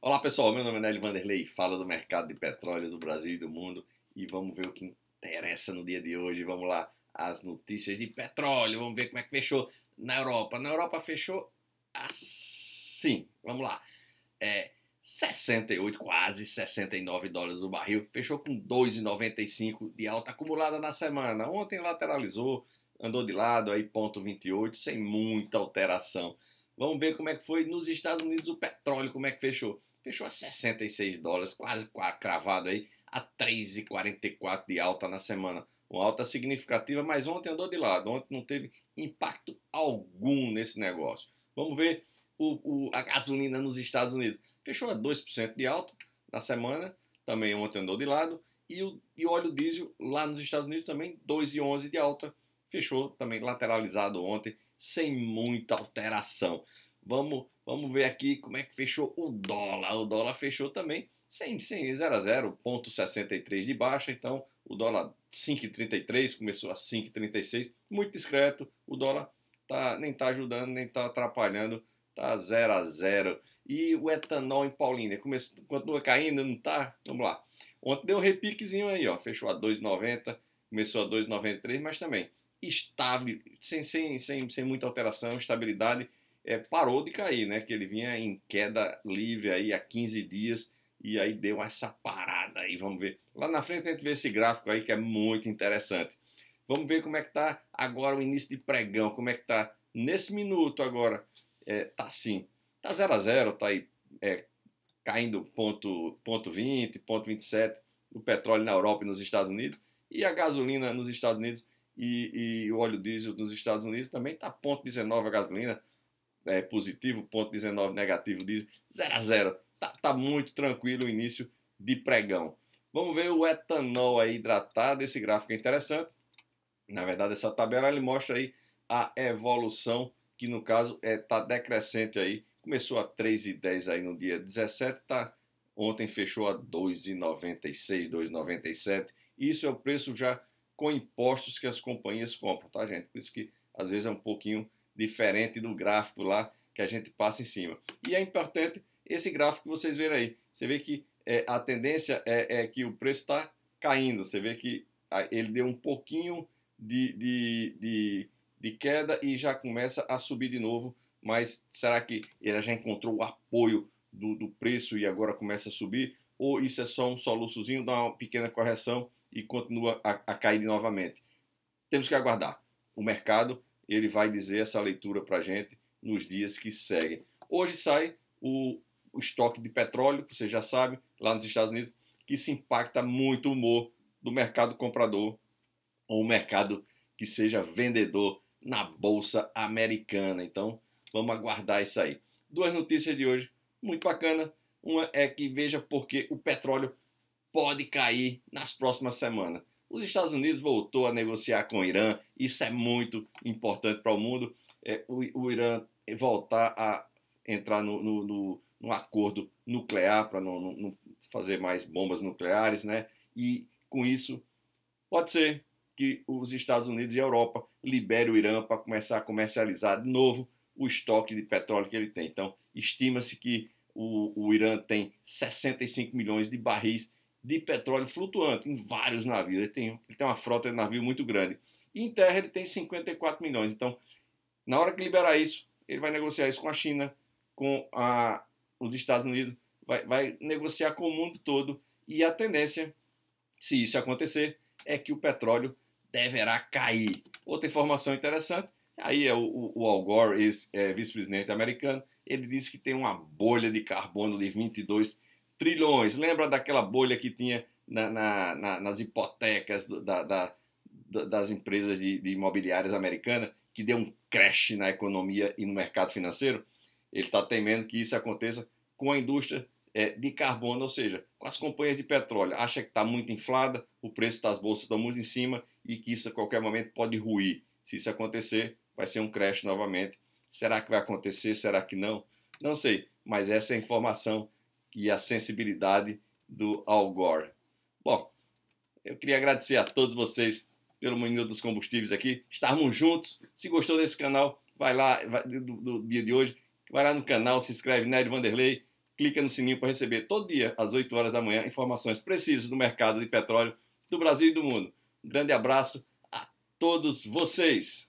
Olá pessoal, meu nome é Nelly Vanderlei, fala do mercado de petróleo do Brasil e do mundo e vamos ver o que interessa no dia de hoje. Vamos lá, as notícias de petróleo, vamos ver como é que fechou na Europa. Na Europa fechou assim, vamos lá, é 68, quase 69 dólares o barril, fechou com 2,95 de alta acumulada na semana. Ontem lateralizou, andou de lado aí, ponto 28, sem muita alteração. Vamos ver como é que foi nos Estados Unidos o petróleo, como é que fechou. Fechou a 66 dólares, quase cravado aí, a 3,44 de alta na semana. Uma alta significativa, mas ontem andou de lado. Ontem não teve impacto algum nesse negócio. Vamos ver o, o, a gasolina nos Estados Unidos. Fechou a 2% de alta na semana, também ontem andou de lado. E o e óleo diesel lá nos Estados Unidos também 2,11 de alta. Fechou também lateralizado ontem, sem muita alteração. Vamos, vamos ver aqui como é que fechou o dólar. O dólar fechou também sem, sem 0 a 0, de baixa, então o dólar 5,33 começou a 5,36, muito discreto, o dólar tá, nem está ajudando, nem está atrapalhando, está 0 a 0. E o etanol em Paulínia, começou, continua caindo, não está? Vamos lá. Ontem deu um repiquezinho aí, ó, fechou a 2,90, começou a 2,93, mas também estável, sem, sem, sem, sem muita alteração, estabilidade, é, parou de cair, né? Que ele vinha em queda livre aí há 15 dias e aí deu essa parada aí, vamos ver. Lá na frente a gente vê esse gráfico aí que é muito interessante. Vamos ver como é que tá agora o início de pregão, como é que tá nesse minuto agora. É, tá assim, tá 0 a 0 tá aí é, caindo ponto, ponto 20, ponto 27 o petróleo na Europa e nos Estados Unidos e a gasolina nos Estados Unidos e, e o óleo diesel nos Estados Unidos também tá ponto 19 a gasolina, é, positivo, ponto 19 negativo diz 0 a 0. Tá, tá muito tranquilo o início de pregão. Vamos ver o etanol aí hidratado, esse gráfico é interessante. Na verdade, essa tabela ele mostra aí a evolução, que no caso está é, tá decrescente aí. Começou a 3,10 aí no dia 17, tá, ontem fechou a 2,96, 2,97. Isso é o preço já com impostos que as companhias compram, tá gente? Por isso que às vezes é um pouquinho diferente do gráfico lá que a gente passa em cima. E é importante esse gráfico que vocês verem aí. Você vê que é, a tendência é, é, que o preço está caindo. Você vê que ah, ele deu um pouquinho de, de, de, de queda e já começa a subir de novo. Mas será que ele já encontrou o apoio do, do, preço e agora começa a subir, ou isso é só um soluçozinho, dá uma pequena correção e continua a, a cair novamente. Temos que aguardar. O mercado ele vai dizer essa leitura para a gente nos dias que seguem. Hoje sai o, o estoque de petróleo, que você já sabe, lá nos Estados Unidos, que se impacta muito o humor do mercado comprador ou mercado que seja vendedor na Bolsa Americana. Então, vamos aguardar isso aí. Duas notícias de hoje, muito bacana. Uma é que veja porque o petróleo pode cair nas próximas semanas. Os Estados Unidos voltou a negociar com o Irã, isso é muito importante para o mundo. É, o, o, Irã voltar a entrar no, no, no, no acordo nuclear para não, não, fazer mais bombas nucleares, né? E com isso, pode ser que os Estados Unidos e a Europa liberem o Irã para começar a comercializar de novo o estoque de petróleo que ele tem. Então, estima-se que o, o Irã tem 65 milhões de barris de petróleo flutuante em vários navios. Ele tem, ele tem uma frota de navio muito grande. E em terra ele tem 54 milhões. Então, na hora que liberar isso, ele vai negociar isso com a China, com a, os Estados Unidos, vai, vai negociar com o mundo todo. E a tendência, se isso acontecer, é que o petróleo deverá cair. Outra informação interessante, aí é o, o, o Al Gore, ex-vice-presidente é, americano, ele disse que tem uma bolha de carbono de 22 trilhões. Lembra daquela bolha que tinha na, na, na, nas hipotecas da, da, das empresas de, de imobiliárias americanas, que deu um crash na economia e no mercado financeiro? Ele está temendo que isso aconteça com a indústria é, de carbono, ou seja, com as companhias de petróleo. Acha que está muito inflada, o preço das bolsas está muito em cima e que isso a qualquer momento pode ruir. Se isso acontecer, vai ser um crash novamente. Será que vai acontecer? Será que não? Não sei, mas essa é a informação e a sensibilidade do Al Gore. Bom, eu queria agradecer a todos vocês pelo menino dos Combustíveis aqui. Estarmos juntos. Se gostou desse canal, vai lá vai, do, do, dia de hoje, vai lá no canal, se inscreve, Ned Vanderlei, clica no sininho para receber todo dia, às 8 horas da manhã, informações precisas do mercado de petróleo do Brasil e do mundo. Um grande abraço a todos vocês.